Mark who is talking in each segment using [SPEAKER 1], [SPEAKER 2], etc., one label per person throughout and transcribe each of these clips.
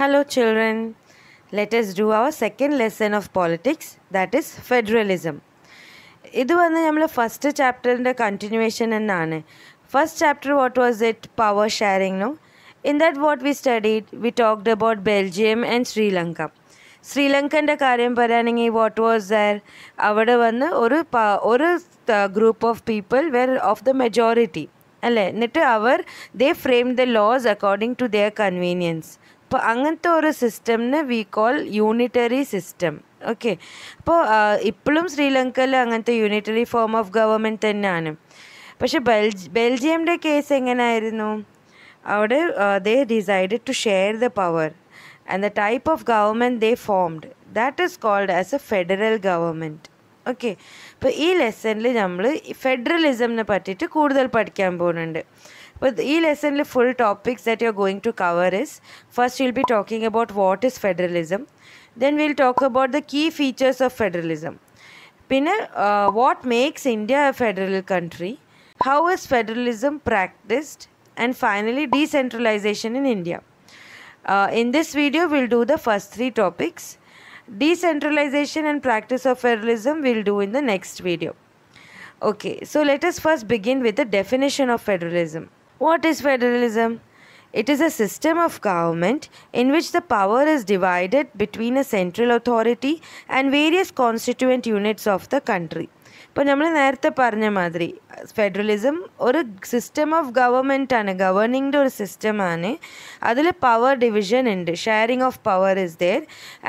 [SPEAKER 1] Hello children, let us do our second lesson of politics that is federalism. ഇത് വന്ന് നമ്മൾ first ചാപ്റ്ററിൻ്റെ continuation എന്നാണ് first chapter what was it power sharing no in that what we studied we talked about Belgium and Sri Lanka ശ്രീലങ്കൻ്റെ കാര്യം പറയുകയാണെങ്കിൽ what was there അവിടെ വന്ന് ഒരു ഒരു group of people were of the majority അല്ലേ എന്നിട്ട് അവർ they framed the laws according to their convenience. അപ്പോൾ അങ്ങനത്തെ ഒരു സിസ്റ്റമിനെ we call unitary system okay അപ്പോൾ ഇപ്പോഴും ശ്രീലങ്കയിൽ അങ്ങനത്തെ യൂണിറ്ററി ഫോം ഓഫ് ഗവൺമെൻറ് തന്നെയാണ് പക്ഷേ ബെൽജി ബെൽജിയമിൻ്റെ കേസ് എങ്ങനെയായിരുന്നു അവിടെ they decide to share the power and the type of government they formed that is called as a federal government okay അപ്പോൾ ഈ ലെസണിൽ നമ്മൾ ഫെഡറലിസമിനെ പറ്റിയിട്ട് കൂടുതൽ പഠിക്കാൻ പോകുന്നുണ്ട് But the lesson the full topics that you're going to cover is first you'll be talking about what is federalism. Then we'll talk about the key features of federalism. Pinna, uh, what makes India a federal country? How is federalism practiced? And finally, decentralization in India. Uh, in this video, we'll do the first three topics. Decentralization and practice of federalism we'll do in the next video. Okay, so let us first begin with the definition of federalism. What is federalism? It is a system of government in which the power is divided between a central authority and various constituent units of the country. ഇപ്പോൾ നമ്മൾ നേരത്തെ പറഞ്ഞ മാതിരി federalism ഒരു system of government ആണ് ഗവർണിങ്ങിൻ്റെ ഒരു system ആണ് അതിൽ പവർ ഡിവിഷൻ ഉണ്ട് sharing of power is there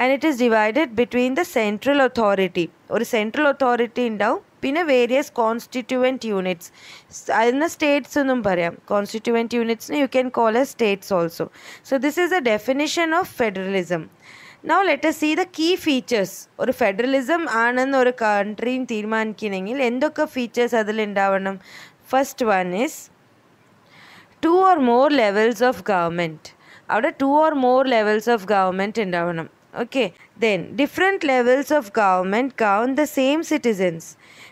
[SPEAKER 1] and it is divided between the central authority ഒരു സെൻട്രൽ അതോറിറ്റി ഉണ്ടാവും പിന്നെ വേരിയസ് കോൺസ്റ്റിറ്റ്യുവൻറ്റ് യൂണിറ്റ്സ് അതിന് സ്റ്റേറ്റ്സ് എന്നും പറയാം കോൺസ്റ്റിറ്റ്യുവൻറ്റ് യൂണിറ്റ്സിന് you can call a states also so this is a definition of federalism now let see the key features ഒരു federalism ആണെന്ന് ഒരു കൺട്രിയും തീരുമാനിക്കണമെങ്കിൽ എന്തൊക്കെ ഫീച്ചേഴ്സ് അതിലുണ്ടാവണം first one is two or more levels of government അവിടെ two or more levels of government ഉണ്ടാവണം okay then different levels of government govern the same citizens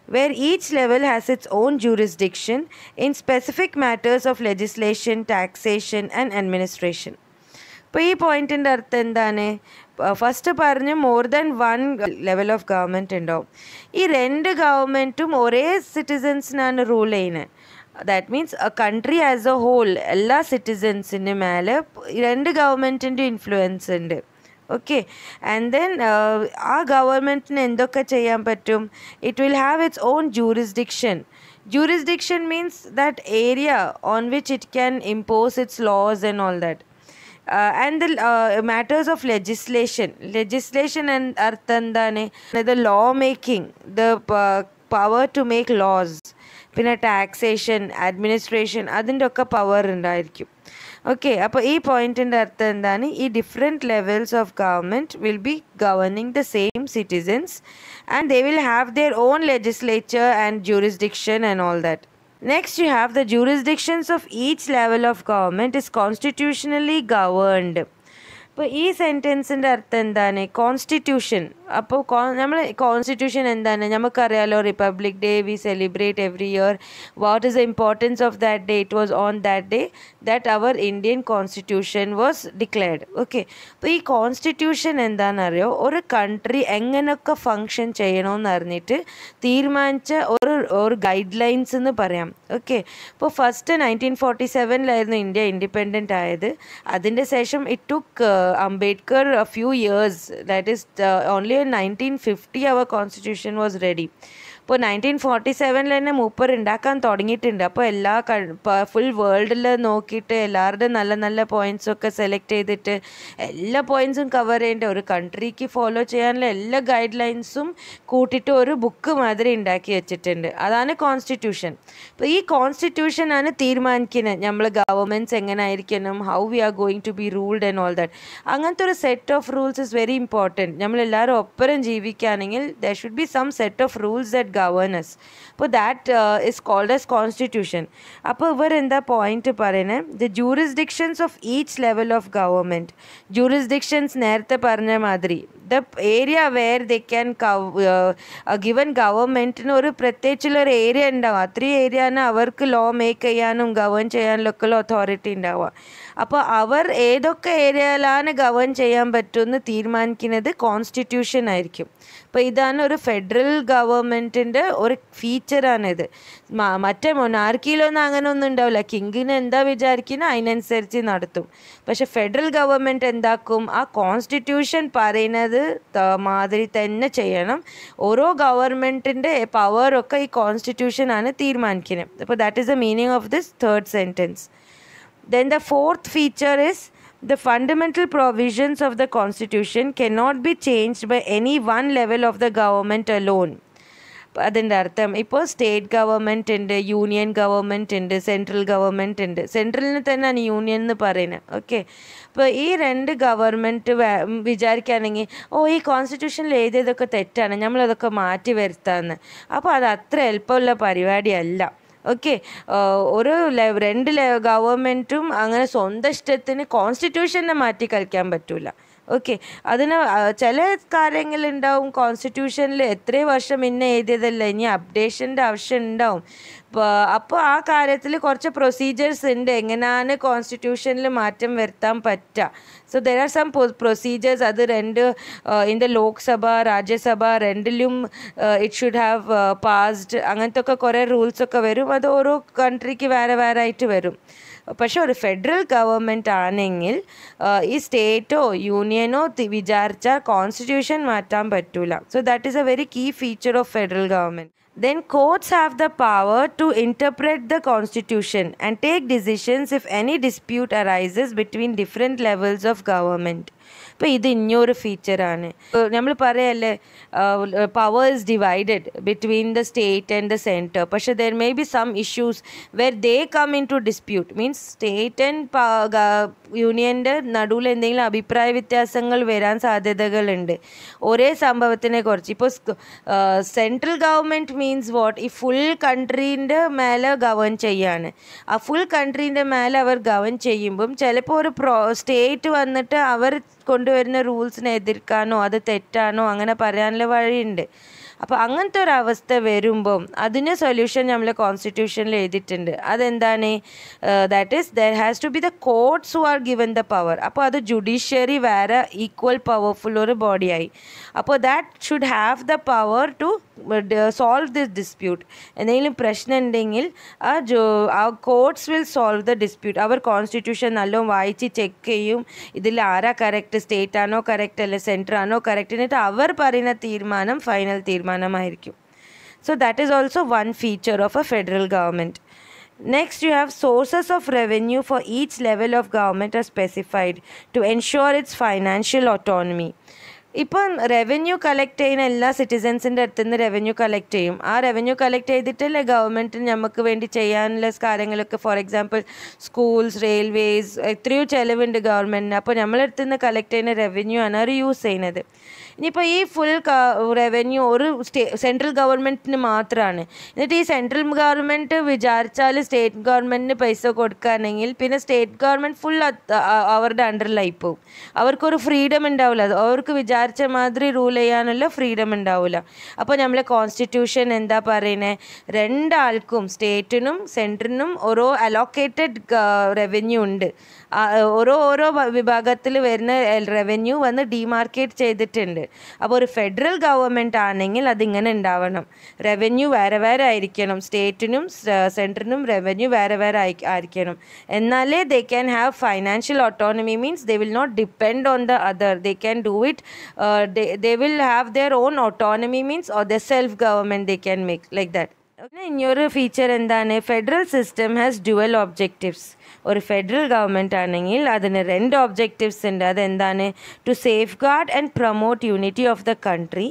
[SPEAKER 1] where each level has its own jurisdiction in specific matters of legislation, taxation, and administration. ഇപ്പോൾ ഈ പോയിന്റിൻ്റെ അർത്ഥം എന്താണ് first പറഞ്ഞ് more than one level of government ഉണ്ടാവും ഈ രണ്ട് ഗവൺമെൻറ്റും ഒരേ സിറ്റിസൻസിനാണ് റൂൾ ചെയ്യുന്നത് that means country as a whole എല്ലാ സിറ്റിസൻസിൻ്റെ മേലെ രണ്ട് ഗവൺമെൻറ്റിൻ്റെ ഇൻഫ്ലുവൻസ് ഉണ്ട് ഓക്കെ ആൻഡ് ദെൻ ആ ഗവൺമെൻറ്റിന് എന്തൊക്കെ ചെയ്യാൻ പറ്റും it will have its own jurisdiction jurisdiction means that area on which it can impose its laws and all that and the matters of legislation legislation അർത്ഥം എന്താണ് the law making the power to make laws പിന്നെ taxation administration അതിൻ്റെ ഒക്കെ power ഉണ്ടായിരിക്കും Okay, up e point in Arthandani, e different levels of government will be governing the same citizens and they will have their own legislature and jurisdiction and all that. Next, you have the jurisdictions of each level of government is constitutionally governed. അപ്പോൾ ഈ സെൻറ്റൻസിൻ്റെ അർത്ഥം എന്താണ് constitution അപ്പോൾ നമ്മൾ constitution എന്താണ് നമുക്കറിയാലോ republic day we celebrate every year what is the importance of that day it was on that day that our Indian constitution was declared okay അപ്പോൾ ഈ കോൺസ്റ്റിറ്റ്യൂഷൻ എന്താണെന്നറിയോ ഒരു കൺട്രി എങ്ങനെയൊക്കെ ഫങ്ഷൻ ചെയ്യണമെന്ന് അറിഞ്ഞിട്ട് തീരുമാനിച്ച ഒരു ഒരു ഗൈഡ് ലൈൻസ് എന്ന് പറയാം ഓക്കെ അപ്പോൾ ഫസ്റ്റ് നയൻറ്റീൻ ഫോർട്ടി സെവനിലായിരുന്നു ഇന്ത്യ ഇൻഡിപെൻഡൻ്റ് ആയത് അതിൻ്റെ ശേഷം it took Uh, Ambedkar a few years, that is, uh, only in 1950 our constitution was ready. ഇപ്പോൾ നയൻറ്റീൻ ഫോർട്ടി സെവനിൽ തന്നെ മൂപ്പർ ഉണ്ടാക്കാൻ തുടങ്ങിയിട്ടുണ്ട് അപ്പോൾ എല്ലാ ഫുൾ വേൾഡിൽ നോക്കിയിട്ട് എല്ലാവരുടെയും നല്ല നല്ല പോയിൻസൊക്കെ സെലക്ട് ചെയ്തിട്ട് എല്ലാ പോയിൻസും കവർ ചെയ്യേണ്ട ഒരു കൺട്രിക്ക് ഫോളോ ചെയ്യാനുള്ള എല്ലാ ഗൈഡ് ലൈൻസും കൂട്ടിയിട്ട് ഒരു ബുക്ക് മാതിരി ഉണ്ടാക്കി വെച്ചിട്ടുണ്ട് അതാണ് കോൺസ്റ്റിറ്റ്യൂഷൻ അപ്പോൾ ഈ കോൺസ്റ്റിറ്റ്യൂഷനാണ് തീരുമാനിക്കുന്നത് നമ്മൾ ഗവൺമെൻറ്സ് എങ്ങനെ ആയിരിക്കണം how we are going to be ruled and all that അങ്ങനത്തെ ഒരു set of rules is very important നമ്മളെല്ലാവരും ഒപ്പരം ജീവിക്കുകയാണെങ്കിൽ there should be some set of rules that governors അപ്പോൾ that is called as constitution അപ്പോൾ ഇവർ എന്താ പോയിന്റ് പറയുന്നത് the jurisdictions of each level of government jurisdictions നേരത്തെ പറഞ്ഞ മാതിരി the area where the can given ഗവൺമെൻറ്റിന് ഒരു പ്രത്യേകിച്ചുള്ള ഒരു ഏരിയ ഉണ്ടാവും അത്രയും ഏരിയയാണ് അവർക്ക് ലോ മേക്ക് ചെയ്യാനും ഗവേൺ ചെയ്യാനും ഒക്കെ അതോറിറ്റി ഉണ്ടാവുക അപ്പോൾ അവർ ഏതൊക്കെ ഏരിയയിലാണ് ഗവേൺ ചെയ്യാൻ പറ്റുമെന്ന് തീരുമാനിക്കുന്നത് കോൺസ്റ്റിറ്റ്യൂഷൻ ആയിരിക്കും അപ്പോൾ ഇതാണ് ഒരു ഫെഡറൽ ഗവൺമെൻറ്റിൻ്റെ ഒരു ഫീച്ചറാണിത് മറ്റേ മൊനാർക്കിയിലൊന്നും അങ്ങനെ ഒന്നും ഉണ്ടാവില്ല കിങ്ങിന് എന്താ വിചാരിക്കുന്നത് അതിനനുസരിച്ച് നടത്തും പക്ഷെ ഫെഡറൽ ഗവൺമെൻറ് എന്താക്കും ആ കോൺസ്റ്റിറ്റ്യൂഷൻ പറയുന്നത് മാതിരി തന്നെ ചെയ്യണം ഓരോ ഗവൺമെൻറ്റിൻ്റെ പവറൊക്കെ ഈ കോൺസ്റ്റിറ്റ്യൂഷനാണ് തീരുമാനിക്കുന്നത് അപ്പോൾ that is the meaning of this third sentence then the fourth feature is the fundamental provisions of the Constitution cannot be changed by any one level of the government alone. അതിൻ്റെ അർത്ഥം ഇപ്പോൾ സ്റ്റേറ്റ് ഗവൺമെൻറ് ഉണ്ട് union government ഉണ്ട് central government ഉണ്ട് സെൻട്രലിന് തന്നെയാണ് union എന്ന് പറയുന്നത് ഓക്കെ അപ്പോൾ ഈ രണ്ട് ഗവൺമെൻറ് വിചാരിക്കുകയാണെങ്കിൽ ഓ ഈ കോൺസ്റ്റിറ്റ്യൂഷനിൽ എഴുതിയതൊക്കെ തെറ്റാണ് നമ്മളതൊക്കെ മാറ്റി വരുത്താമെന്ന് അപ്പോൾ അത് അത്ര എളുപ്പമുള്ള പരിപാടിയല്ല ഓക്കെ ഒരു രണ്ട് ഗവൺമെൻറ്റും അങ്ങനെ സ്വന്തം ഇഷ്ടത്തിന് കോൺസ്റ്റിറ്റ്യൂഷനെ മാറ്റി കളിക്കാൻ പറ്റില്ല ഓക്കെ അതിന് ചില കാര്യങ്ങളുണ്ടാവും കോൺസ്റ്റിറ്റ്യൂഷനിൽ എത്രയും വർഷം ഇന്ന എഴുതിയതല്ല ഇനി അപ്ഡേഷൻ്റെ ആവശ്യം ഉണ്ടാവും അപ്പോൾ ആ കാര്യത്തിൽ കുറച്ച് പ്രൊസീജിയേഴ്സ് ഉണ്ട് എങ്ങനെയാണ് കോൺസ്റ്റിറ്റ്യൂഷനിൽ മാറ്റം വരുത്താൻ പറ്റുക so there are some procedures അത് രണ്ട് ഇതിൻ്റെ ലോക്സഭ രാജ്യസഭ രണ്ടിലും ഇറ്റ് ഷുഡ് ഹാവ് പാസ്ഡ് അങ്ങനത്തെ ഒക്കെ കുറേ റൂൾസൊക്കെ വരും അത് ഓരോ കൺട്രിക്ക് വേറെ വേറെ ആയിട്ട് വരും പക്ഷെ ഒരു ഫെഡറൽ ഗവൺമെൻറ് ആണെങ്കിൽ ഈ സ്റ്റേറ്റോ യൂണിയനോ വിചാരിച്ചാൽ കോൺസ്റ്റിറ്റ്യൂഷൻ മാറ്റാൻ പറ്റൂല so that is a very key feature of federal government then courts have the power to interpret the constitution and take decisions if any dispute arises between different levels of government. അപ്പോൾ ഇത് ഇനിയൊരു ഫീച്ചറാണ് നമ്മൾ പറയല്ലേ power is divided between the state and the centre പക്ഷേ there may be some issues where they come into dispute means state and യൂണിയൻ്റെ നടുവിൽ എന്തെങ്കിലും അഭിപ്രായ വ്യത്യാസങ്ങൾ വരാൻ സാധ്യതകളുണ്ട് ഒരേ സംഭവത്തിനെ കുറിച്ച് ഇപ്പോൾ സെൻട്രൽ ഗവൺമെൻറ് മീൻസ് വാട്ട് ഈ ഫുൾ കൺട്രീൻ്റെ മേലെ ഗവൺ ചെയ്യാണ് ആ ഫുൾ കൺട്രീൻ്റെ മേലെ അവർ ഗവൺ ചെയ്യുമ്പം ചിലപ്പോൾ ഒരു പ്രോ സ്റ്റേറ്റ് വന്നിട്ട് അവർ കൊണ്ട് കൊണ്ടുവരുന്ന റൂൾസിനെ എതിർക്കാനോ അത് തെറ്റാണോ അങ്ങനെ പറയാനുള്ള വഴിയുണ്ട് അപ്പോൾ അങ്ങനത്തെ ഒരു അവസ്ഥ വരുമ്പം അതിന് സൊല്യൂഷൻ നമ്മൾ കോൺസ്റ്റിറ്റ്യൂഷനിൽ എഴുതിയിട്ടുണ്ട് അതെന്താണ് that is there has to be the courts who are given the power അപ്പോൾ അത് ജുഡീഷ്യറി വേറെ ഈക്വൽ പവർഫുൾ ഒരു ബോഡിയായി അപ്പോൾ that should have the power to solve this dispute എന്തെങ്കിലും പ്രശ്നം ഉണ്ടെങ്കിൽ ആ ജോ ആ courts will solve the dispute അവർ കോൺസ്റ്റിറ്റ്യൂഷൻ നല്ലോണം വായിച്ച് ചെക്ക് ചെയ്യും ഇതിൽ ആരാ കറക്റ്റ് സ്റ്റേറ്റ് ആണോ കറക്റ്റ് അല്ലെ സെൻറ്റർ ആണോ കറക്റ്റ് എന്നിട്ട് അവർ പറയുന്ന തീരുമാനം ഫൈനൽ തീരുമാനം തീരുമാനമായിരിക്കും so that is also one feature of a federal government next you have sources of revenue for each level of government are specified to ensure its financial autonomy ഇപ്പം revenue collect ചെയ്യുന്ന എല്ലാ സിറ്റിസൻസിൻ്റെ അടുത്ത് നിന്ന് revenue collect ചെയ്യും ആ revenue collect ചെയ്തിട്ടല്ലേ ഗവൺമെൻറ്റിന് നമുക്ക് വേണ്ടി ചെയ്യാനുള്ള കാര്യങ്ങളൊക്കെ ഫോർ എക്സാമ്പിൾ സ്കൂൾസ് റെയിൽവേസ് എത്രയോ ചിലവുണ്ട് ഗവൺമെൻറ്റിന് അപ്പോൾ നമ്മളടുത്ത് നിന്ന് കളക്ട് ചെയ്യുന്ന റവന്യൂ ആണ് അവർ യൂസ് ചെയ്യുന്നത് ഇനിയിപ്പോൾ ഈ ഫുൾ റവന്യൂ ഒരു സ്റ്റേ സെൻട്രൽ ഗവൺമെൻറ്റിന് മാത്രമാണ് എന്നിട്ട് ഈ സെൻട്രൽ ഗവൺമെൻറ് വിചാരിച്ചാൽ സ്റ്റേറ്റ് ഗവൺമെൻറ്റിന് പൈസ കൊടുക്കുകയാണെങ്കിൽ പിന്നെ സ്റ്റേറ്റ് ഗവൺമെൻറ് ഫുൾ അവരുടെ അണ്ടറിലായി പോകും അവർക്കൊരു ഫ്രീഡം ഉണ്ടാവില്ല അവർക്ക് വിചാരിച്ച മാതിരി റൂൾ ചെയ്യാനുള്ള ഫ്രീഡം ഉണ്ടാവില്ല അപ്പോൾ നമ്മളെ കോൺസ്റ്റിറ്റ്യൂഷൻ എന്താ പറയുന്നത് രണ്ടാൾക്കും സ്റ്റേറ്റിനും സെൻട്രിനും ഓരോ അലോക്കേറ്റഡ് റവന്യൂ ഉണ്ട് ഓരോ ഓരോ വിഭാഗത്തിൽ വരുന്ന റവന്യൂ വന്ന് ഡിമാർക്കേറ്റ് ചെയ്തിട്ടുണ്ട് അപ്പോൾ ഒരു ഫെഡറൽ ഗവൺമെൻറ് ആണെങ്കിൽ അതിങ്ങനെ ഉണ്ടാവണം റവന്യൂ വേറെ വേറെ ആയിരിക്കണം സ്റ്റേറ്റിനും സെൻറ്ററിനും റവന്യൂ വേറെ വേറെ ആയി ആയിരിക്കണം എന്നാലേ they can have financial autonomy means they will not depend on the other they can do it they will have their own autonomy means or the self government they can make like that പിന്നെ ഇനിയൊരു feature എന്താണ് federal system has dual objectives ഒരു federal government ആണെങ്കിൽ അതിന് രണ്ട് objectives ഉണ്ട് അതെന്താണ് to safeguard and promote unity of the country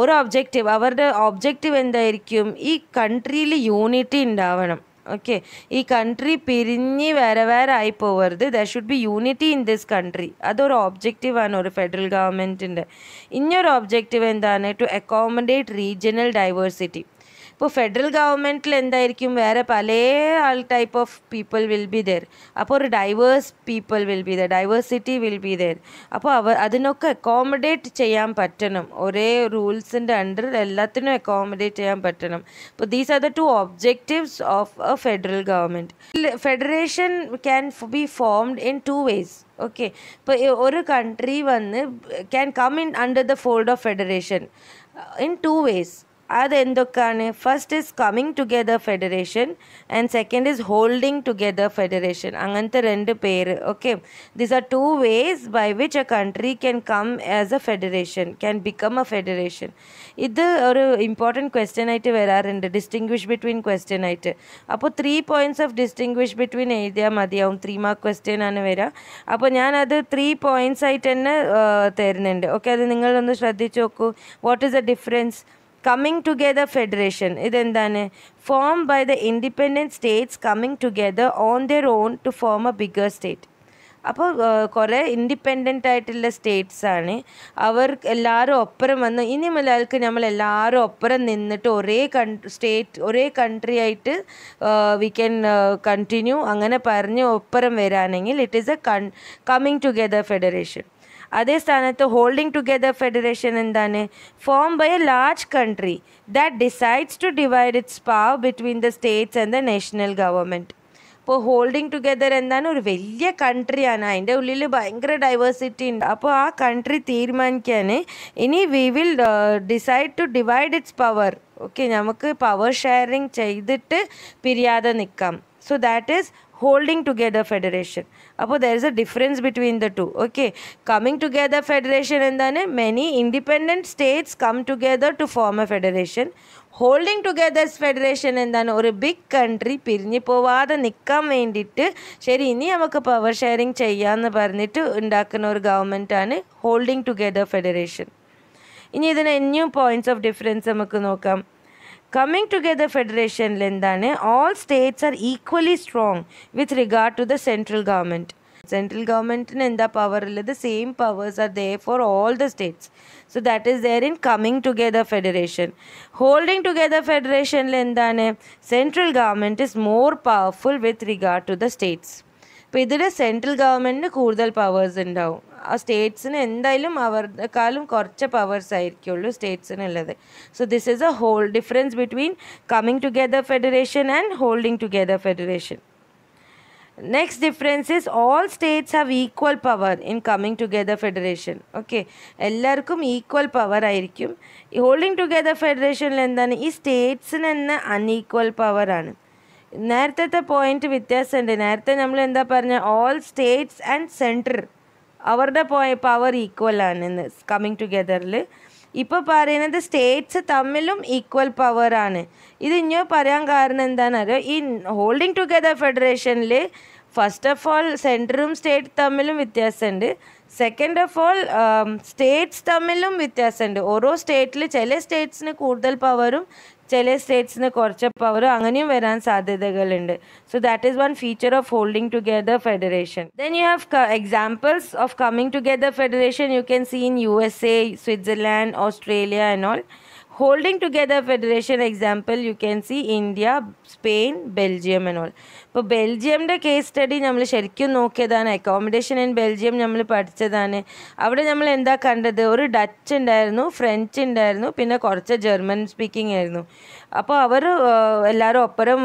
[SPEAKER 1] ഒരു ഒബ്ജക്റ്റീവ് അവരുടെ ഒബ്ജക്റ്റീവ് എന്തായിരിക്കും ഈ കൺട്രിയിൽ യൂണിറ്റി ഉണ്ടാവണം ഓക്കെ ഈ കൺട്രി പിരിഞ്ഞ് വേറെ വേറെ ആയി പോകരുത് there should be unity in this country അതൊരു ഒബ്ജക്റ്റീവാണ് ഒരു ഫെഡറൽ ഗവൺമെൻറ്റിൻ്റെ ഇനിയൊരു ഒബ്ജക്റ്റീവ് എന്താണ് ടു അക്കോമഡേറ്റ് റീജിയണൽ ഡൈവേഴ്സിറ്റി ഇപ്പോൾ ഫെഡറൽ ഗവൺമെൻറ്റിൽ എന്തായിരിക്കും വേറെ പല ആൾ type of people will be there അപ്പോൾ ഒരു diverse people will be there diversity will be there അപ്പോൾ അവ അതിനൊക്കെ അക്കോമഡേറ്റ് ചെയ്യാൻ പറ്റണം ഒരേ റൂൾസിൻ്റെ അണ്ടർ എല്ലാത്തിനും അക്കോമഡേറ്റ് ചെയ്യാൻ പറ്റണം അപ്പോൾ these are the two objectives of a federal government federation can be formed in two ways okay ഇപ്പോൾ ഒരു കൺട്രി വന്ന് can come in under the fold of federation in two ways അതെന്തൊക്കെയാണ് first is coming together federation and second is holding together federation അങ്ങനത്തെ രണ്ട് പേര് okay these are two ways by which a country can come as a federation can become a federation ഇത് ഒരു important question ആയിട്ട് വരാറുണ്ട് distinguish between question ആയിട്ട് അപ്പോൾ three points of distinguish between എഴുതിയാൽ മതിയാവും ത്രീ മാർക്ക് ക്വസ്റ്റ്യൻ ആണ് വരിക അപ്പോൾ ഞാനത് ത്രീ പോയിൻറ്റ്സ് ആയിട്ട് തന്നെ തരുന്നുണ്ട് ഓക്കെ അത് നിങ്ങളൊന്ന് ശ്രദ്ധിച്ച് നോക്കൂ what is a difference coming together federation ഇതെന്താണ് form by the independent states coming together on their own to form a bigger state അപ്പോൾ കുറേ ഇൻഡിപെൻഡൻ്റ് ആയിട്ടുള്ള സ്റ്റേറ്റ്സാണ് അവർ എല്ലാവരും ഒപ്പരം വന്ന് ഇനി മലയാൾക്ക് നമ്മൾ എല്ലാവരും ഒപ്പരം നിന്നിട്ട് ഒരേ കൺ സ്റ്റേറ്റ് ഒരേ കൺട്രി ആയിട്ട് വി ക്യാൻ കണ്ടിന്യൂ അങ്ങനെ പറഞ്ഞ് ഒപ്പരം വരാണെങ്കിൽ it is a come coming together federation അതേ സ്ഥാനത്ത് ഹോൾഡിംഗ് ടുഗെദർ ഫെഡറേഷൻ എന്താണ് form by a large country that decides to divide its power between the states and the national government അപ്പോൾ holding together എന്താണ് ഒരു വലിയ കൺട്രിയാണ് അതിൻ്റെ ഉള്ളിൽ ഭയങ്കര ഡൈവേഴ്സിറ്റി ഉണ്ട് അപ്പോൾ ആ കൺട്രി തീരുമാനിക്കാൻ ഇനി we will decide to divide its power okay നമുക്ക് പവർ ഷെയറിങ് ചെയ്തിട്ട് പിരിയാതെ നിൽക്കാം so that is holding together federation അപ്പോൾ there is a difference between the two okay coming together federation എന്താണ് many independent states come together to form a federation holding togethers federation എന്താണ് ഒരു big country പിരിഞ്ഞു പോവാതെ നിൽക്കാൻ വേണ്ടിയിട്ട് ശരി ഇനി നമുക്ക് പവർ ഷെയറിങ് ചെയ്യാമെന്ന് പറഞ്ഞിട്ട് ഉണ്ടാക്കുന്ന ഒരു ഗവൺമെൻറ്റാണ് ഹോൾഡിംഗ് ടുഗെദർ ഫെഡറേഷൻ ഇനി ഇതിന് ന്യൂ പോയിൻറ്റ്സ് ഓഫ് ഡിഫറൻസ് നമുക്ക് നോക്കാം Coming together federation Lendane, all states are equally strong with regard to the central government. Central ഗവൺമെൻറ്റിന് എന്താ പവർ ഉള്ളത് same powers are they for all the states so that is there in coming together federation holding together ഫെഡറേഷനിൽ എന്താണ് central government is more powerful with regard to the states അപ്പോൾ ഇതിൽ central ഗവൺമെൻറ്റിന് കൂടുതൽ powers ഉണ്ടാവും സ്റ്റേറ്റ്സിന് എന്തായാലും അവർക്കാളും കുറച്ച് പവേഴ്സ് ആയിരിക്കുള്ളൂ സ്റ്റേറ്റ്സിനുള്ളത് so this is a whole difference between coming together federation and holding together federation next difference is all states have equal power in coming together federation okay എല്ലാവർക്കും ഈക്വൽ പവർ ആയിരിക്കും holding together ഫെഡറേഷനിൽ എന്താണ് ഈ സ്റ്റേറ്റ്സിന് തന്നെ unequal പവറാണ് നേരത്തെ point വ്യത്യാസമുണ്ട് നേരത്തെ നമ്മൾ എന്താ പറഞ്ഞ ഓൾ സ്റ്റേറ്റ്സ് ആൻഡ് സെൻറ്റർ അവരുടെ പവർ ഈക്വലാണ് കമ്മിങ് ടുഗെദറിൽ ഇപ്പോൾ പറയുന്നത് സ്റ്റേറ്റ്സ് തമ്മിലും ഈക്വൽ പവറാണ് ഇത് ഇനി പറയാൻ കാരണം എന്താണെന്നറിയോ ഈ ഹോൾഡിംഗ് ടുഗെദർ ഫെഡറേഷനിൽ ഫസ്റ്റ് ഓഫ് ഓൾ സെൻറ്ററും സ്റ്റേറ്റ് തമ്മിലും വ്യത്യാസമുണ്ട് സെക്കൻഡ് ഓഫ് ഓൾ സ്റ്റേറ്റ്സ് തമ്മിലും വ്യത്യാസമുണ്ട് ഓരോ സ്റ്റേറ്റിൽ ചില സ്റ്റേറ്റ്സിന് കൂടുതൽ പവറും ചില സ്റ്റേറ്റ്സിൽ നിന്ന് കുറച്ച് പവർ അങ്ങനെയും വരാൻ സാധ്യതകളുണ്ട് so that is one feature of holding together federation then you have examples of coming together federation you can see in U S A Switzerland Australia and all holding together federation example you can see India, Spain, Belgium and all. ഇപ്പോൾ ബെൽജിയമിൻ്റെ case study നമ്മൾ ശരിക്കും നോക്കിയതാണ് accommodation in Belgium നമ്മൾ പഠിച്ചതാണ് അവിടെ നമ്മൾ എന്താ കണ്ടത് ഒരു ഡച്ച് ഉണ്ടായിരുന്നു ഫ്രഞ്ച് ഉണ്ടായിരുന്നു പിന്നെ കുറച്ച് ജർമ്മൻ സ്പീക്കിംഗ് ആയിരുന്നു അപ്പോൾ അവർ എല്ലാവരും ഒപ്പരം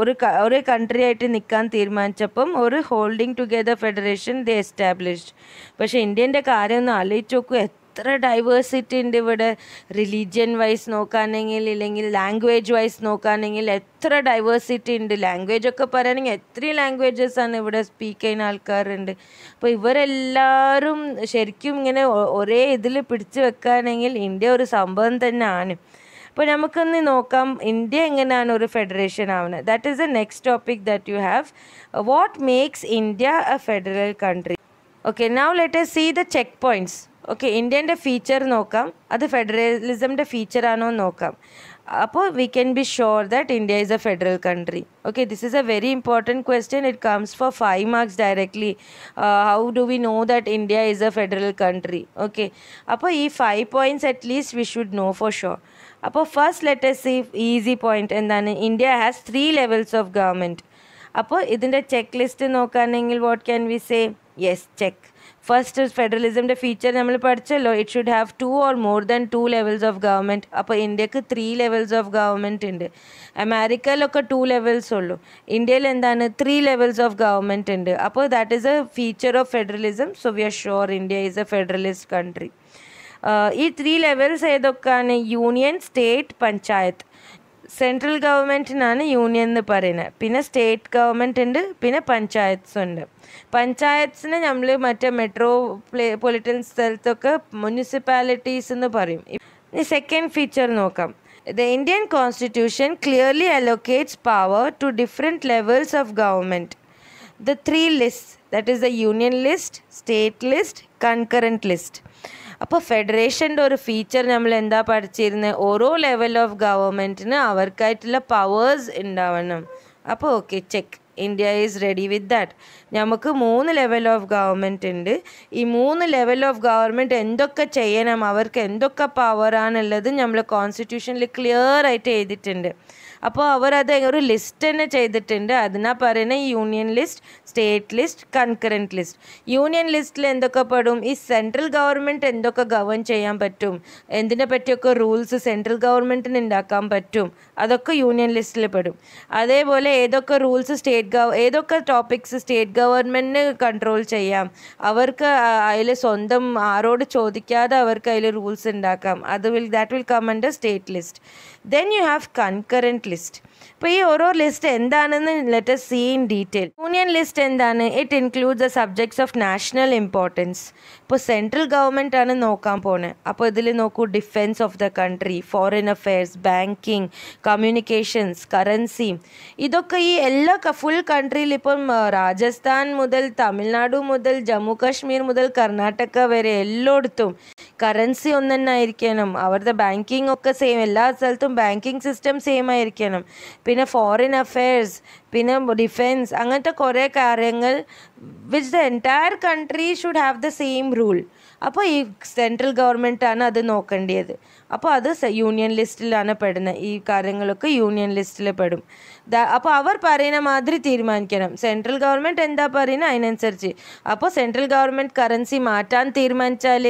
[SPEAKER 1] ഒരു ഒരേ കൺട്രി ആയിട്ട് നിൽക്കാൻ തീരുമാനിച്ചപ്പം ഒരു holding together federation they established പക്ഷേ ഇന്ത്യൻ്റെ കാര്യം ഒന്ന് ആലോചിച്ച് നോക്കൂ എത്ര ഡൈവേഴ്സിറ്റി ഉണ്ട് ഇവിടെ റിലീജിയൻ വൈസ് നോക്കുകയാണെങ്കിൽ ഇല്ലെങ്കിൽ ലാംഗ്വേജ് വൈസ് നോക്കുകയാണെങ്കിൽ എത്ര ഡൈവേഴ്സിറ്റി ഉണ്ട് ലാംഗ്വേജ് ഒക്കെ പറയുകയാണെങ്കിൽ എത്രയും ലാംഗ്വേജസ് ആണ് ഇവിടെ സ്പീക്ക് ചെയ്യുന്ന ആൾക്കാരുണ്ട് അപ്പോൾ ഇവരെല്ലാവരും ശരിക്കും ഇങ്ങനെ ഒരേ ഇതിൽ പിടിച്ചു വെക്കുകയാണെങ്കിൽ ഇന്ത്യ ഒരു സംഭവം തന്നെയാണ് അപ്പോൾ നമുക്കൊന്ന് നോക്കാം ഇന്ത്യ എങ്ങനെയാണ് ഒരു ഫെഡറേഷൻ ആവുന്നത് that is a next topic that you have what makes India a federal country okay now let's see the check points okay ഇന്ത്യൻ്റെ ഫീച്ചർ നോക്കാം അത് ഫെഡറലിസമിൻ്റെ ഫീച്ചർ ആണോ എന്ന് നോക്കാം അപ്പോൾ we can be sure that India is a federal country okay this is a very important question it comes for five marks directly how do we know that India is a federal country okay അപ്പോൾ ഈ five points at least we should know for sure അപ്പോൾ first let's see easy point എന്താണ് India has three levels of government അപ്പോൾ ഇതിൻ്റെ check list നോക്കുകയാണെങ്കിൽ what can we say yes check first ഫെഡറലിസമിൻ്റെ feature നമ്മൾ പഠിച്ചല്ലോ it should have two or more than two levels of government അപ്പോൾ ഇന്ത്യക്ക് three levels of government ഉണ്ട് അമേരിക്കയിലൊക്കെ to levels ഉള്ളൂ ഇന്ത്യയിൽ എന്താണ് ത്രീ ലെവൽസ് ഓഫ് ഗവൺമെൻറ് ഉണ്ട് അപ്പോൾ that is a feature of federalism so we are sure India is a federalist country ഈ three levels ഏതൊക്കെയാണ് യൂണിയൻ സ്റ്റേറ്റ് പഞ്ചായത്ത് സെൻട്രൽ ഗവൺമെൻറ്റിനാണ് യൂണിയൻ എന്ന് പറയുന്നത് പിന്നെ സ്റ്റേറ്റ് ഗവൺമെൻറ് ഉണ്ട് പിന്നെ പഞ്ചായത്ത്സ് ഉണ്ട് പഞ്ചായത്ത്സിനെ നമ്മൾ മറ്റേ മെട്രോ പൊളിറ്റൻ സ്ഥലത്തൊക്കെ മുനിസിപ്പാലിറ്റീസ് എന്ന് പറയും ഇനി സെക്കൻഡ് ഫീച്ചർ നോക്കാം the Indian constitution clearly allocates power to different levels of government the three list that is the union list state list concurrent list അപ്പോൾ ഫെഡറേഷൻ്റെ ഒരു ഫീച്ചർ നമ്മൾ എന്താ പഠിച്ചിരുന്നത് ഓരോ ലെവൽ ഓഫ് ഗവൺമെൻറ്റിന് അവർക്കായിട്ടുള്ള പവേഴ്സ് ഉണ്ടാവണം അപ്പോൾ okay check India is ready with that നമുക്ക് മൂന്ന് ലെവൽ ഓഫ് ഗവൺമെൻറ് ഉണ്ട് ഈ മൂന്ന് ലെവൽ ഓഫ് ഗവൺമെൻറ് എന്തൊക്കെ ചെയ്യണം അവർക്ക് എന്തൊക്കെ പവറാണുള്ളത് നമ്മൾ കോൺസ്റ്റിറ്റ്യൂഷനിൽ ക്ലിയർ ആയിട്ട് എഴുതിയിട്ടുണ്ട് അപ്പോൾ അവരത് ഒരു ലിസ്റ്റ് തന്നെ ചെയ്തിട്ടുണ്ട് അതിനാ പറയുന്നത് union list state list concurrent list union ലിസ്റ്റിൽ എന്തൊക്കെ പെടും ഈ സെൻട്രൽ ഗവൺമെൻറ് എന്തൊക്കെ ഗവൺ ചെയ്യാൻ പറ്റും എന്തിനെ പറ്റിയൊക്കെ റൂൾസ് സെൻട്രൽ ഗവൺമെൻറ്റിന് ഉണ്ടാക്കാൻ പറ്റും അതൊക്കെ യൂണിയൻ ലിസ്റ്റിൽ പെടും അതേപോലെ ഏതൊക്കെ റൂൾസ് സ്റ്റേറ്റ് ഗവ ഏതൊക്കെ ടോപ്പിക്സ് സ്റ്റേറ്റ് ഗവൺമെൻറ്റിന് കൺട്രോൾ ചെയ്യാം അവർക്ക് അതിൽ സ്വന്തം ആരോട് ചോദിക്കാതെ അവർക്ക് അതിൽ റൂൾസ് ഉണ്ടാക്കാം അത് will that will come under state list then you have concurrent list അപ്പോൾ ഈ ഓരോ ലിസ്റ്റ് എന്താണെന്ന് let's see in detail union list എന്താണ് it includes the subjects of national importance അപ്പോൾ സെൻട്രൽ ഗവൺമെൻറ് ആണ് നോക്കാൻ പോണത് അപ്പോൾ ഇതിൽ നോക്കൂ defence of the country foreign affairs banking communications currency ഇതൊക്കെ ഈ എല്ലാ ഫുൾ കൺട്രിയിൽ ഇപ്പം രാജസ്ഥാൻ മുതൽ തമിഴ്നാട് മുതൽ ജമ്മു കാശ്മീർ മുതൽ കർണാടക വരെ എല്ലായിടത്തും കറൻസി ഒന്ന് തന്നെ ആയിരിക്കണം അവരുടെ ബാങ്കിങ് ഒക്കെ സെയിം എല്ലാ സ്ഥലത്തും ബാങ്കിങ് സിസ്റ്റം സെയിം ആയിരിക്കണം പിന്നെ ഫോറിൻ അഫയേഴ്സ് പിന്നെ ഡിഫെൻസ് അങ്ങനത്തെ കുറേ കാര്യങ്ങൾ which the entire country should have the same rule അപ്പോൾ ഈ സെൻട്രൽ ഗവൺമെൻറ്റാണ് അത് നോക്കേണ്ടത് അപ്പോൾ അത് യൂണിയൻ ലിസ്റ്റിലാണ് പെടുന്നത് ഈ കാര്യങ്ങളൊക്കെ യൂണിയൻ ലിസ്റ്റിൽ പെടും അപ്പോൾ അവർ പറയുന്ന മാതിരി തീരുമാനിക്കണം സെൻട്രൽ ഗവൺമെൻറ് എന്താ പറയുന്നത് അതിനനുസരിച്ച് അപ്പോൾ സെൻട്രൽ ഗവൺമെൻറ് കറൻസി മാറ്റാൻ തീരുമാനിച്ചാൽ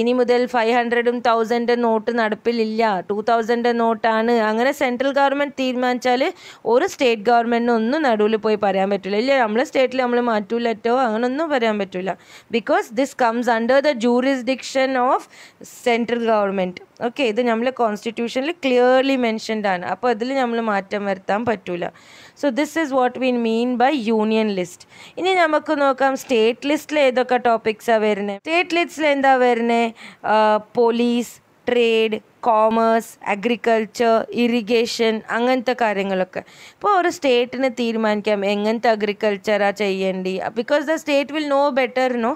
[SPEAKER 1] ഇനി മുതൽ ഫൈവ് ഹൺഡ്രഡും തൗസൻഡ് നോട്ട് നടപ്പിലില്ല ടു തൗസൻഡ് നോട്ടാണ് അങ്ങനെ സെൻട്രൽ ഗവൺമെൻറ് തീരുമാനിച്ചാൽ ഒരു സ്റ്റേറ്റ് ഗവൺമെൻറ്റിന് ഒന്നും നടുവിൽ പോയി പറയാൻ പറ്റില്ല ഇല്ല നമ്മളെ സ്റ്റേറ്റിൽ നമ്മൾ മാറ്റൂലറ്റോ അങ്ങനൊന്നും പറയാൻ പറ്റില്ല because this comes under the jurisdiction of central government okay ഇത് നമ്മൾ കോൺസ്റ്റിറ്റ്യൂഷനിൽ ക്ലിയർലി മെൻഷൻഡ് ആണ് അപ്പോൾ അതിൽ നമ്മൾ മാറ്റം വരുത്താൻ പറ്റില്ല so this is what we mean by union list ഇനി നമുക്ക് നോക്കാം സ്റ്റേറ്റ് ലിസ്റ്റിൽ ഏതൊക്കെ ടോപ്പിക്സാണ് വരുന്നത് സ്റ്റേറ്റ് ലിസ്റ്റിൽ എന്താ വരുന്നത് police trade commerce agriculture irrigation അങ്ങനത്തെ കാര്യങ്ങളൊക്കെ ഇപ്പോൾ ഒരു സ്റ്റേറ്റിന് തീരുമാനിക്കാം എങ്ങനത്തെ അഗ്രികൾച്ചറാ ചെയ്യേണ്ടി because the state will know better no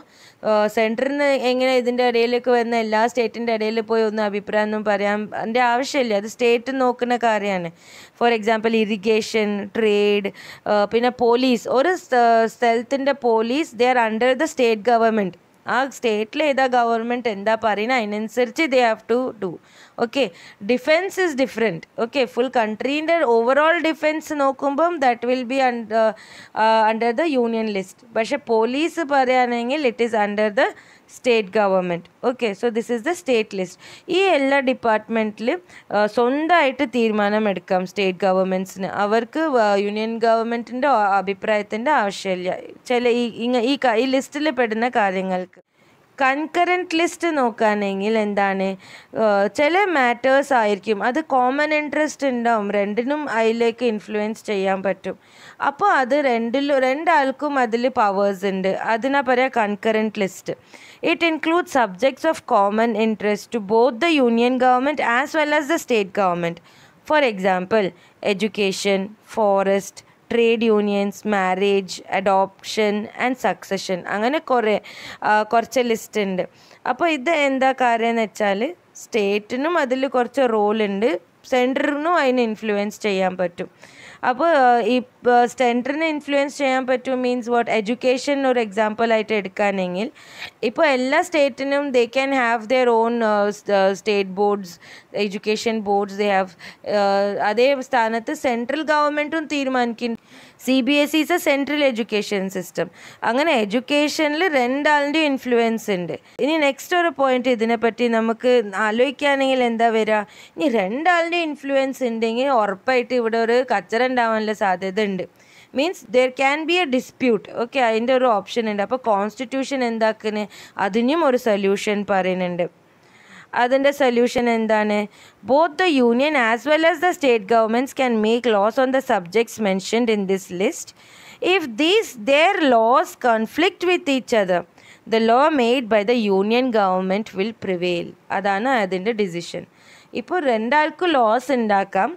[SPEAKER 1] സെൻറ്ററിന് എങ്ങനെ ഇതിൻ്റെ ഇടയിലേക്ക് വന്ന എല്ലാ സ്റ്റേറ്റിൻ്റെ ഇടയിൽ പോയി ഒന്ന് അഭിപ്രായം ഒന്നും പറയാൻ എൻ്റെ ആവശ്യമില്ല അത് സ്റ്റേറ്റ് നോക്കുന്ന കാര്യമാണ് ഫോർ എക്സാമ്പിൾ ഇറിഗേഷൻ ട്രേഡ് പിന്നെ പോലീസ് ഒരു സ്ഥലത്തിൻ്റെ police they are under the state government ആ സ്റ്റേറ്റിൽ ഏതാ ഗവൺമെൻറ് എന്താ പറയുന്നത് അതിനനുസരിച്ച് they have to do okay defence is different okay full കൺട്രീൻ്റെ ഓവറോൾ ഡിഫെൻസ് നോക്കുമ്പം that will be under the union list പക്ഷേ പോലീസ് പറയുകയാണെങ്കിൽ it is under the state government okay so this is the state list ഈ എല്ലാ ഡിപ്പാർട്ട്മെൻറ്റിൽ സ്വന്തമായിട്ട് തീരുമാനം എടുക്കാം സ്റ്റേറ്റ് ഗവൺമെൻറ്സിന് അവർക്ക് യൂണിയൻ ഗവൺമെൻറ്റിൻ്റെ അഭിപ്രായത്തിൻ്റെ ആവശ്യമില്ല ചില ഈ ഈ ഈ ലിസ്റ്റിൽ പെടുന്ന കാര്യങ്ങൾക്ക് കൺകറൻറ്റ് ലിസ്റ്റ് നോക്കുകയാണെങ്കിൽ എന്താണ് ചില മാറ്റേഴ്സ് ആയിരിക്കും അത് കോമൺ ഇൻട്രസ്റ്റ് ഉണ്ടാവും രണ്ടിനും അതിലേക്ക് ഇൻഫ്ലുവൻസ് ചെയ്യാൻ പറ്റും അപ്പോൾ അത് രണ്ടിൽ രണ്ടാൾക്കും അതിൽ പവേഴ്സ് ഉണ്ട് അതിനാ പറയുക concurrent list it include subjects of common interest to both the union government as well as the state government for example education forest trade unions marriage adoption and succession അങ്ങനെ കുറേ കുറച്ച് ലിസ്റ്റ് ഉണ്ട് അപ്പോൾ ഇത് എന്താ കാര്യം എന്ന് വെച്ചാൽ സ്റ്റേറ്റിനും അതിൽ കുറച്ച് റോളുണ്ട് സെൻറ്ററിനും അതിന് ഇൻഫ്ലുവൻസ് ചെയ്യാൻ പറ്റും അപ്പോൾ ഈ സെൻറ്ററിനെ ഇൻഫ്ലുവൻസ് ചെയ്യാൻ പറ്റും മീൻസ് വാട്ട് എഡ്യൂക്കേഷൻ ഒരു ആയിട്ട് എടുക്കുകയാണെങ്കിൽ ഇപ്പോൾ എല്ലാ സ്റ്റേറ്റിനും they can have their own state boards education boards they have അതേ സ്ഥാനത്ത് സെൻട്രൽ ഗവൺമെൻറ്റും തീരുമാനിക്കും C B S is a central education system അങ്ങനെ എഡ്യൂക്കേഷനിൽ രണ്ടാളിൻ്റെയും ഇൻഫ്ലുവൻസ് ഉണ്ട് ഇനി നെക്സ്റ്റ് ഒരു പോയിന്റ് ഇതിനെപ്പറ്റി നമുക്ക് ആലോചിക്കുകയാണെങ്കിൽ എന്താ വരിക ഇനി രണ്ടാളിൻ്റെയും ഇൻഫ്ലുവൻസ് ഉണ്ടെങ്കിൽ ഉറപ്പായിട്ട് ഇവിടെ ഒരു കച്ചറ ഉണ്ടാവാനുള്ള സാധ്യത ഉണ്ട് means there can be a dispute okay അതിൻ്റെ ഒരു ഓപ്ഷൻ ഉണ്ട് അപ്പോൾ കോൺസ്റ്റിറ്റ്യൂഷൻ എന്താക്കുന്ന അതിനും ഒരു സൊല്യൂഷൻ പറയുന്നുണ്ട് അതിൻ്റെ സൊല്യൂഷൻ എന്താണ് both the union as well as the state governments can make laws on the subjects mentioned in this list if these their laws conflict with each other the law made by the union government will prevail അതാണ് അതിൻ്റെ decision ഇപ്പോൾ രണ്ടാൾക്കും loss ഉണ്ടാക്കാം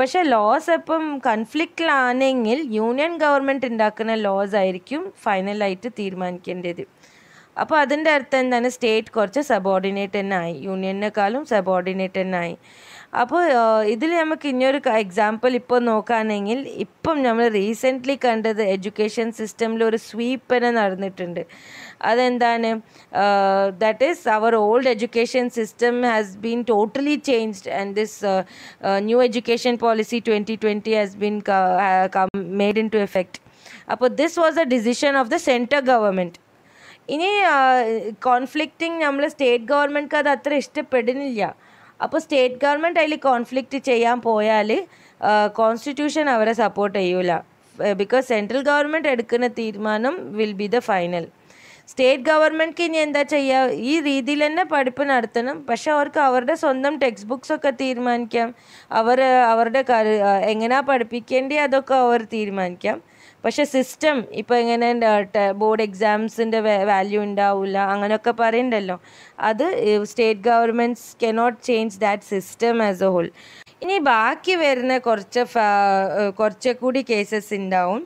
[SPEAKER 1] പക്ഷേ laws ഇപ്പം കൺഫ്ലിക്റ്റിലാണെങ്കിൽ union government ഉണ്ടാക്കുന്ന laws ആയിരിക്കും ഫൈനലായിട്ട് തീരുമാനിക്കേണ്ടത് അപ്പോൾ അതിൻ്റെ അർത്ഥം എന്താണ് സ്റ്റേറ്റ് കുറച്ച് സബോർഡിനേറ്റ് തന്നെ ആയി യൂണിയനേക്കാളും സബോർഡിനേറ്റ് തന്നെ ആയി അപ്പോൾ ഇതിൽ നമുക്ക് ഇനിയൊരു എക്സാമ്പിൾ ഇപ്പോൾ നോക്കുകയാണെങ്കിൽ ഇപ്പം നമ്മൾ റീസെൻ്റ്ലി കണ്ടത് എഡ്യൂക്കേഷൻ സിസ്റ്റമിൽ ഒരു സ്വീപ്പ് തന്നെ നടന്നിട്ടുണ്ട് അതെന്താണ് that is our old education system has been totally changed and this new education policy twenty twenty has been made into effect അപ്പോൾ this was a decision of the central government ഇനി conflicting നമ്മൾ state ഗവൺമെൻറ്റ്ക്ക് അത് അത്ര ഇഷ്ടപ്പെടുന്നില്ല അപ്പോൾ state government അതിൽ conflict ചെയ്യാൻ പോയാൽ കോൺസ്റ്റിറ്റ്യൂഷൻ അവരെ സപ്പോർട്ട് ചെയ്യൂല ബിക്കോസ് സെൻട്രൽ ഗവൺമെൻറ് എടുക്കുന്ന തീരുമാനം will be the final state ഗവൺമെൻറ്റ്ക്ക് ഇനി എന്താ ചെയ്യുക ഈ രീതിയിൽ തന്നെ പഠിപ്പ് നടത്തണം പക്ഷെ അവർക്ക് അവരുടെ സ്വന്തം ടെക്സ്റ്റ് ബുക്സ് ഒക്കെ തീരുമാനിക്കാം അവർ അവരുടെ എങ്ങനെയാണ് പഠിപ്പിക്കേണ്ടത് അതൊക്കെ അവർ തീരുമാനിക്കാം പക്ഷെ സിസ്റ്റം ഇപ്പോൾ എങ്ങനെ ബോർഡ് എക്സാംസിൻ്റെ വാല്യൂ ഉണ്ടാവില്ല അങ്ങനെയൊക്കെ പറയണ്ടല്ലോ അത് state governments cannot change that system as a whole ഇനി ബാക്കി വരുന്ന കുറച്ച് കുറച്ച് കൂടി കേസസ് ഉണ്ടാവും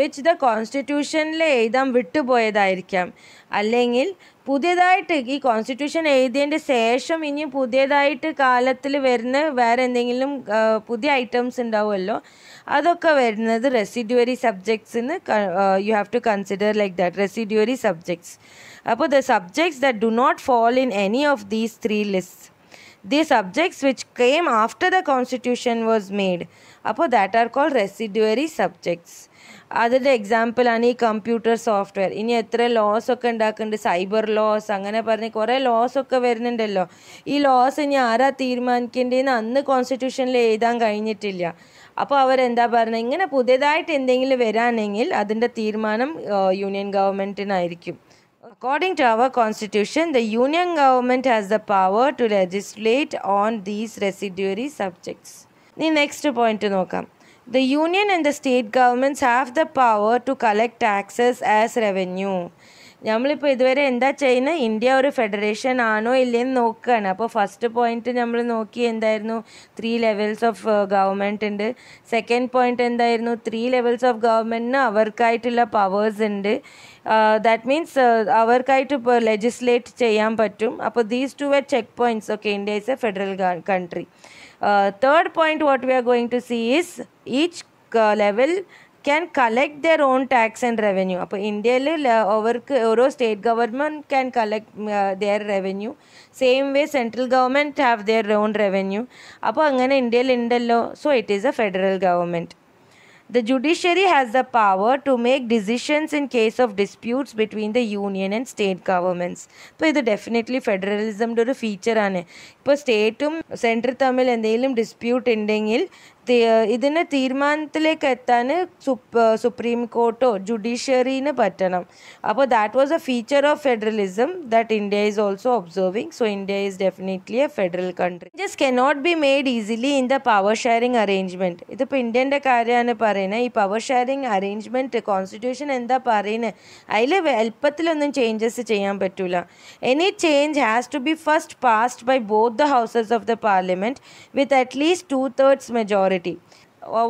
[SPEAKER 1] വിച്ച് ദ കോൺസ്റ്റിറ്റ്യൂഷനിൽ എഴുതാൻ വിട്ടുപോയതായിരിക്കാം അല്ലെങ്കിൽ പുതിയതായിട്ട് ഈ കോൺസ്റ്റിറ്റ്യൂഷൻ എഴുതിയതിൻ്റെ ശേഷം ഇനി പുതിയതായിട്ട് കാലത്തിൽ വരുന്ന വേറെ എന്തെങ്കിലും പുതിയ ഐറ്റംസ് ഉണ്ടാവുമല്ലോ അതൊക്കെ വരുന്നത് റെസിഡ്യൂറി സബ്ജക്ട്സ് എന്ന് you have to consider like that residuary subjects അപ്പോൾ the subjects that do not fall in any of these three list the subjects which came after the constitution was made അപ്പോൾ that are call residuary subjects അതിൻ്റെ എക്സാമ്പിളാണ് ഈ computer software ഇനി എത്ര loss ഒക്കെ ഉണ്ടാക്കുന്നുണ്ട് cyber laws അങ്ങനെ പറഞ്ഞ് കുറേ ലോസ് ഒക്കെ വരുന്നുണ്ടല്ലോ ഈ ലോസ് ഇനി ആരാ തീരുമാനിക്കേണ്ടതെന്ന് അന്ന് കോൺസ്റ്റിറ്റ്യൂഷനിൽ എഴുതാൻ കഴിഞ്ഞിട്ടില്ല അപ്പോൾ അവരെന്താ പറഞ്ഞത് ഇങ്ങനെ പുതിയതായിട്ട് എന്തെങ്കിലും വരാനെങ്കിൽ അതിൻ്റെ തീരുമാനം യൂണിയൻ ഗവൺമെൻറ്റിനായിരിക്കും According to our constitution, the union government has the power to legislate on these residuary subjects. The next point to note. The union and the state governments have the power to collect taxes as revenue. നമ്മളിപ്പോൾ ഇതുവരെ എന്താ ചെയ്യുന്നത് India ഒരു federation ആണോ ഇല്ലയെന്ന് നോക്കുകയാണ് അപ്പോൾ first point നമ്മൾ നോക്കി എന്തായിരുന്നു ത്രീ ലെവൽസ് ഓഫ് ഗവൺമെൻറ് ഉണ്ട് സെക്കൻഡ് പോയിന്റ് എന്തായിരുന്നു ത്രീ ലെവൽസ് ഓഫ് ഗവൺമെൻറ്റിന് അവർക്കായിട്ടുള്ള പവേഴ്സ് ഉണ്ട് ദാറ്റ് uh, മീൻസ് uh, അവർക്കായിട്ട് ഇപ്പോൾ ലെജിസ്ലേറ്റ് ചെയ്യാൻ പറ്റും അപ്പോൾ these two are check points okay India is a federal country third point what we are going to see is each level can collect their own tax and revenue. Appa India avarku oro state government can collect their revenue. Same way central government have their own revenue. Appa India indallo so it is a federal government. The judiciary has the power to make decisions in case of disputes between the union and state governments. So, this definitely federalism feature. Now, state and central Tamil and dispute, ഇതിന് തീരുമാനത്തിലേക്ക് എത്താൻ supreme quarto ജുഡീഷ്യറിന് പറ്റണം അപ്പോൾ that was a feature of federalism that India is also observing so India is definitely a federal country just cannot be made easily in the power sharing arrangement ഇതിപ്പോൾ ഇന്ത്യൻ്റെ കാര്യമാണ് പറയുന്നത് ഈ പവർ ഷെയറിംഗ് അറേഞ്ച്മെൻറ്റ് കോൺസ്റ്റിറ്റ്യൂഷൻ എന്താ പറയുന്നത് അതിൽ എളുപ്പത്തിലൊന്നും changes ചെയ്യാൻ പറ്റില്ല any change has to be first passed by both the houses of the parliament with at least two thirds majority majority.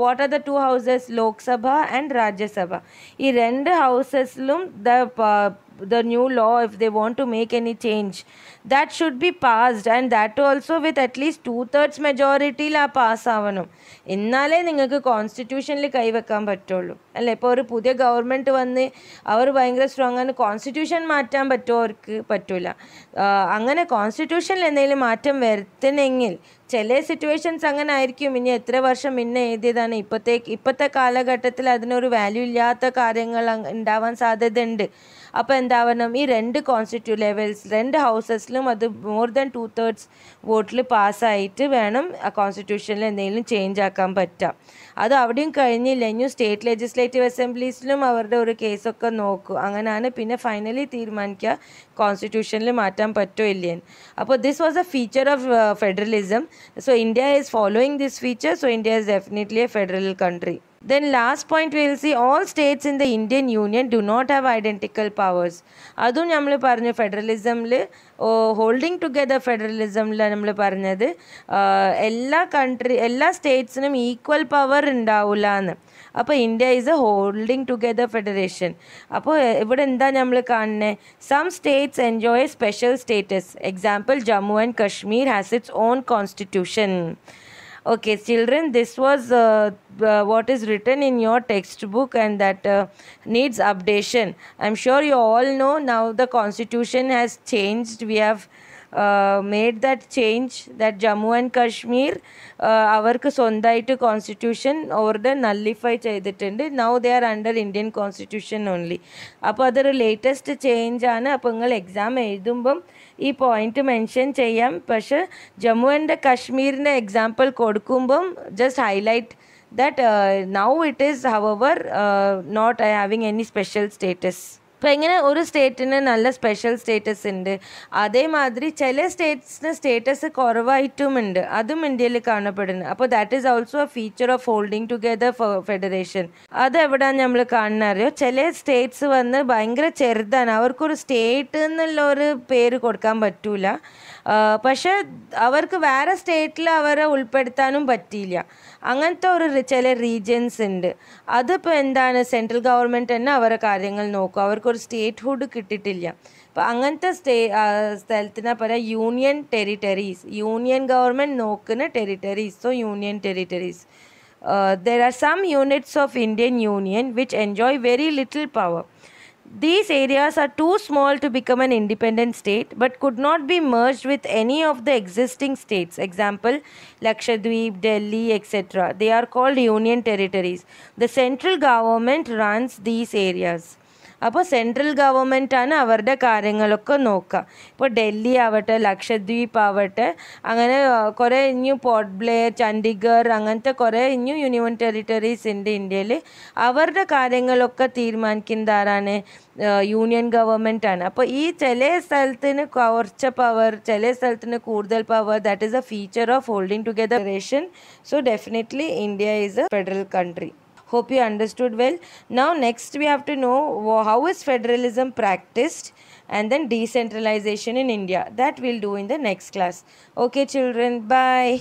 [SPEAKER 1] What are the two houses Lok Sabha and Rajya Sabha ఈ రెండు హౌసెస్లు the the new law if they want to make any change. That should be passed and that also with at least two thirds മെജോറിറ്റിയിൽ ആ പാസ്സാവണം എന്നാലേ നിങ്ങൾക്ക് കോൺസ്റ്റിറ്റ്യൂഷനിൽ കൈവെക്കാൻ പറ്റുള്ളൂ അല്ലേ ഇപ്പോൾ ഒരു പുതിയ ഗവൺമെൻറ് വന്ന് അവർ ഭയങ്കര സ്ട്രോങ് ആണ് കോൺസ്റ്റിറ്റ്യൂഷൻ മാറ്റാൻ പറ്റുമോ അവർക്ക് പറ്റില്ല അങ്ങനെ കോൺസ്റ്റിറ്റ്യൂഷനിൽ എന്തെങ്കിലും മാറ്റം വരുത്തണമെങ്കിൽ ചില സിറ്റുവേഷൻസ് അങ്ങനെ ആയിരിക്കും ഇനി എത്ര വർഷം ഇന്നെ എഴുതിയതാണ് ഇപ്പോഴത്തെ ഇപ്പോഴത്തെ കാലഘട്ടത്തിൽ അതിനൊരു വാല്യൂ ഇല്ലാത്ത കാര്യങ്ങൾ ഉണ്ടാവാൻ സാധ്യതയുണ്ട് അപ്പോൾ എന്താവണം ഈ രണ്ട് കോൺസ്റ്റിറ്റ്യൂ ലെവൽസ് രണ്ട് ഹൗസസിലും അത് മോർ ദാൻ ടു തേർഡ്സ് വോട്ടിൽ പാസ്സായിട്ട് വേണം കോൺസ്റ്റിറ്റ്യൂഷനിൽ എന്തെങ്കിലും ചേഞ്ച് ആക്കാൻ പറ്റുക അത് അവിടെയും കഴിഞ്ഞില്ല ഇനി സ്റ്റേറ്റ് ലെജിസ്ലേറ്റീവ് അസംബ്ലീസിലും അവരുടെ ഒരു കേസൊക്കെ നോക്കും അങ്ങനെയാണ് പിന്നെ ഫൈനലി തീരുമാനിക്കുക കോൺസ്റ്റിറ്റ്യൂഷനിൽ മാറ്റാൻ പറ്റുമോ ഇല്ലയെന്ന് അപ്പോൾ this was a feature of federalism so India is following this feature so India is definitely a federal country then last point we'll see all states in the Indian union do not have identical powers അതും നമ്മൾ പറഞ്ഞു ഫെഡറലിസമിൽ holding together ഫെഡറലിസമിൽ നമ്മൾ പറഞ്ഞത് എല്ലാ country എല്ലാ സ്റ്റേറ്റ്സിനും equal power ഉണ്ടാവില്ല എന്ന് അപ്പോൾ India is a holding together federation അപ്പോൾ ഇവിടെ എന്താ നമ്മൾ കാണുന്നത് some states enjoy special status example Jammu and Kashmir has its own constitution okay children this was uh, uh, what is written in your textbook and that uh, needs updation i'm sure you all know now the constitution has changed we have made that change that Jammu and Kashmir അവർക്ക് സ്വന്തമായിട്ട് constitution order nullify ചെയ്തിട്ടുണ്ട് now they are under Indian constitution only അപ്പോൾ അതൊരു latest ചേഞ്ചാണ് അപ്പോൾ നിങ്ങൾ exam എഴുതുമ്പം ഈ point mention ചെയ്യാം പക്ഷേ ജമ്മു ആൻഡ് കശ്മീരിൻ്റെ എക്സാമ്പിൾ കൊടുക്കുമ്പം just highlight that uh, now it is however uh, not uh, having any special status ഇപ്പം ഇങ്ങനെ ഒരു സ്റ്റേറ്റിന് നല്ല സ്പെഷ്യൽ സ്റ്റേറ്റസ് ഉണ്ട് അതേമാതിരി ചില സ്റ്റേറ്റ്സിന് സ്റ്റേറ്റസ് കുറവായിട്ടുമുണ്ട് അതും ഇന്ത്യയിൽ കാണപ്പെടുന്നു അപ്പോൾ that is also a feature of holding together for federation അത് എവിടെയാണ് നമ്മൾ കാണുന്ന അറിയോ ചില സ്റ്റേറ്റ്സ് വന്ന് ഭയങ്കര ചെറുതാണ് അവർക്കൊരു സ്റ്റേറ്റ് എന്നുള്ള ഒരു പേര് കൊടുക്കാൻ പറ്റൂല പക്ഷെ അവർക്ക് വേറെ സ്റ്റേറ്റിൽ അവരെ ഉൾപ്പെടുത്താനും പറ്റിയില്ല അങ്ങനത്തെ ഒരു ചില റീജിയൻസ് ഉണ്ട് അതിപ്പോൾ എന്താണ് സെൻട്രൽ ഗവൺമെൻറ് തന്നെ അവരെ കാര്യങ്ങൾ നോക്കും അവർക്കൊരു ഹുഡ് കിട്ടിയിട്ടില്ല അപ്പോൾ അങ്ങനത്തെ സ്റ്റേ സ്ഥലത്തിനെ പറയാം യൂണിയൻ ടെറിട്ടറീസ് യൂണിയൻ ഗവൺമെൻറ് നോക്കുന്ന territories so union territories there are some units of Indian union which enjoy very little power. These areas are too small to become an independent state but could not be merged with any of the existing states. Example Lakshadweep, Delhi, etc. They are called union territories. The central government runs these areas. അപ്പോൾ central ഗവൺമെൻറ്റാണ് അവരുടെ കാര്യങ്ങളൊക്കെ നോക്കുക ഇപ്പോൾ ഡൽഹി ആവട്ടെ ലക്ഷദ്വീപ് ആവട്ടെ അങ്ങനെ കുറേ ഇനി പോർട്ട് ബ്ലെയർ ചണ്ഡീഗഡ് അങ്ങനത്തെ കുറേ ഇനി യൂണിയൻ ടെറിട്ടറീസ് ഉണ്ട് ഇന്ത്യയിൽ അവരുടെ കാര്യങ്ങളൊക്കെ തീരുമാനിക്കുന്നത് ആരാണ് യൂണിയൻ ഗവൺമെൻറ്റാണ് അപ്പോൾ ഈ ചില സ്ഥലത്തിന് കുറച്ച പവർ ചില സ്ഥലത്തിന് കൂടുതൽ power that is a feature of holding together ration so definitely India is a federal country Hope you understood well. Now next we have to know how is federalism practiced and then decentralization in India. That we'll do in the next class. Okay children, bye.